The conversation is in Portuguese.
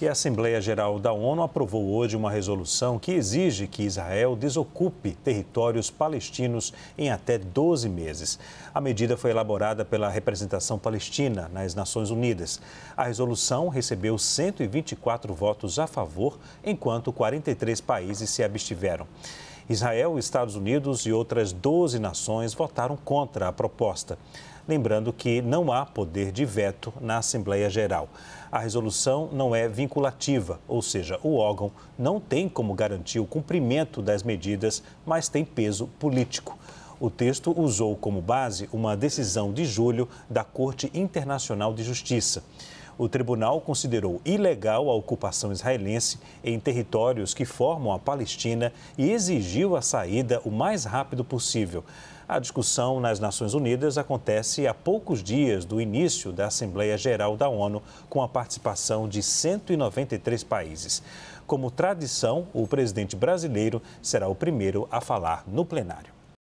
que a Assembleia Geral da ONU aprovou hoje uma resolução que exige que Israel desocupe territórios palestinos em até 12 meses. A medida foi elaborada pela representação palestina nas Nações Unidas. A resolução recebeu 124 votos a favor, enquanto 43 países se abstiveram. Israel, Estados Unidos e outras 12 nações votaram contra a proposta lembrando que não há poder de veto na Assembleia Geral. A resolução não é vinculativa, ou seja, o órgão não tem como garantir o cumprimento das medidas, mas tem peso político. O texto usou como base uma decisão de julho da Corte Internacional de Justiça o tribunal considerou ilegal a ocupação israelense em territórios que formam a Palestina e exigiu a saída o mais rápido possível. A discussão nas Nações Unidas acontece a poucos dias do início da Assembleia Geral da ONU, com a participação de 193 países. Como tradição, o presidente brasileiro será o primeiro a falar no plenário.